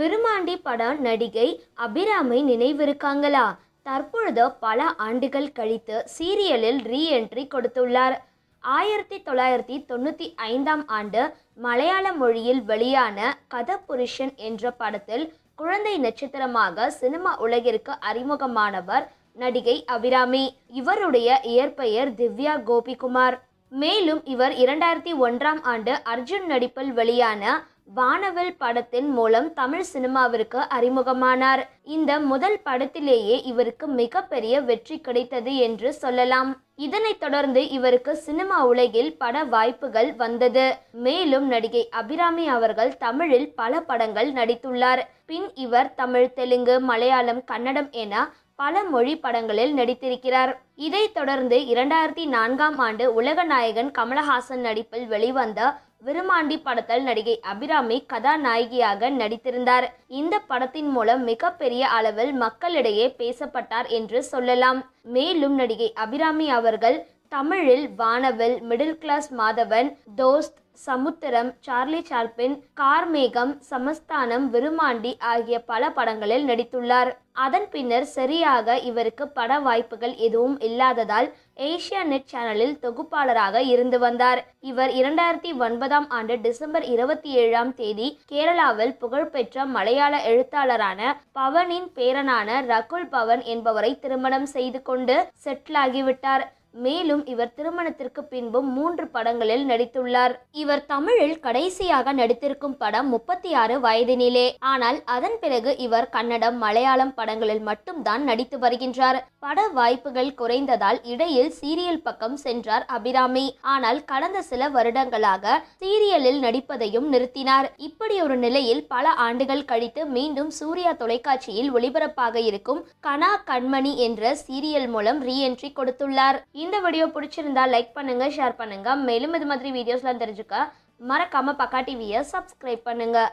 விருமாண்டி படம் நடிகை அபிராமை நினைவிருக்காங்களா தற்பொழுது பல ஆண்டுகள் கழித்து சீரியலில் ரீஎன்ட்ரி கொடுத்துள்ளார் ஆயிரத்தி தொள்ளாயிரத்தி தொண்ணூற்றி ஐந்தாம் ஆண்டு மலையாள மொழியில் வெளியான கத புருஷன் என்ற படத்தில் குழந்தை நட்சத்திரமாக சினிமா உலகிற்கு அறிமுகமானவர் நடிகை அபிராமி இவருடைய இயற்பெயர் திவ்யா கோபிகுமார் மேலும் இவர் இரண்டாயிரத்தி ஒன்றாம் ஆண்டு அர்ஜுன் நடிப்பில் வெளியான வானவில் படத்தின் மூலம் தமிழ் சினிமாவிற்கு அறிமுகமானார் இந்த முதல் படத்திலேயே இவருக்கு மிகப்பெரிய வெற்றி கிடைத்தது என்று சொல்லலாம் இதனைத் தொடர்ந்து இவருக்கு சினிமா உலகில் பட வாய்ப்புகள் வந்தது மேலும் நடிகை அபிராமி அவர்கள் தமிழில் பல படங்கள் நடித்துள்ளார் பின் இவர் தமிழ் தெலுங்கு மலையாளம் கன்னடம் என பல மொழி படங்களில் நடித்திருக்கிறார் இதைத் தொடர்ந்து இரண்டாயிரத்தி நான்காம் ஆண்டு உலக நாயகன் கமலஹாசன் நடிப்பில் வெளிவந்த விருமாண்டி படத்தில் நடிகை அபிராமி கதாநாயகியாக நடித்திருந்தார் இந்த படத்தின் மூலம் மிகப்பெரிய அளவில் மக்களிடையே பேசப்பட்டார் என்று சொல்லலாம் மேலும் நடிகை அபிராமி அவர்கள் தமிழில் வானவில் மிடில் கிளாஸ் மாதவன் தோஸ்த் சமுத்திரம் சார்லி சார்பின் கார்மேகம் சமஸ்தானம் விருமாண்டி ஆகிய பல படங்களில் நடித்துள்ளார் அதன் பின்னர் சரியாக இவருக்கு பட வாய்ப்புகள் எதுவும் இல்லாததால் ஏசியா நெட் சேனலில் தொகுப்பாளராக இருந்து வந்தார் இவர் இரண்டாயிரத்தி ஒன்பதாம் ஆண்டு டிசம்பர் இருபத்தி ஏழாம் தேதி கேரளாவில் புகழ்பெற்ற மலையாள எழுத்தாளரான பவனின் பேரனான ரகுல் பவன் என்பவரை திருமணம் செய்து கொண்டு செட்டிலாகிவிட்டார் மேலும் இவர் திருமணத்திற்கு பின்பும் மூன்று படங்களில் நடித்துள்ளார் இவர் தமிழில் கடைசியாக நடித்திருக்கும் படம் முப்பத்தி ஆறு வயதினிலே ஆனால் அதன் பிறகு இவர் கன்னடம் மலையாளம் படங்களில் மட்டும்தான் நடித்து வருகின்றார் பட வாய்ப்புகள் குறைந்ததால் இடையில் சீரியல் பக்கம் சென்றார் அபிராமி ஆனால் கடந்த சில வருடங்களாக சீரியலில் நடிப்பதையும் நிறுத்தினார் இப்படி ஒரு நிலையில் பல ஆண்டுகள் கழித்து மீண்டும் சூர்யா தொலைக்காட்சியில் ஒளிபரப்பாக இருக்கும் கனா கண்மணி என்ற சீரியல் மூலம் ரீஎன்ட்ரி கொடுத்துள்ளார் இந்த வீடியோ பிடிச்சிருந்தா லைக் பண்ணுங்கள் ஷேர் பண்ணுங்கள் மேலும் இது மாதிரி வீடியோஸ்லாம் தெரிஞ்சுக்க மறக்காமல் பக்கா டிவியை சப்ஸ்கிரைப் பண்ணுங்கள்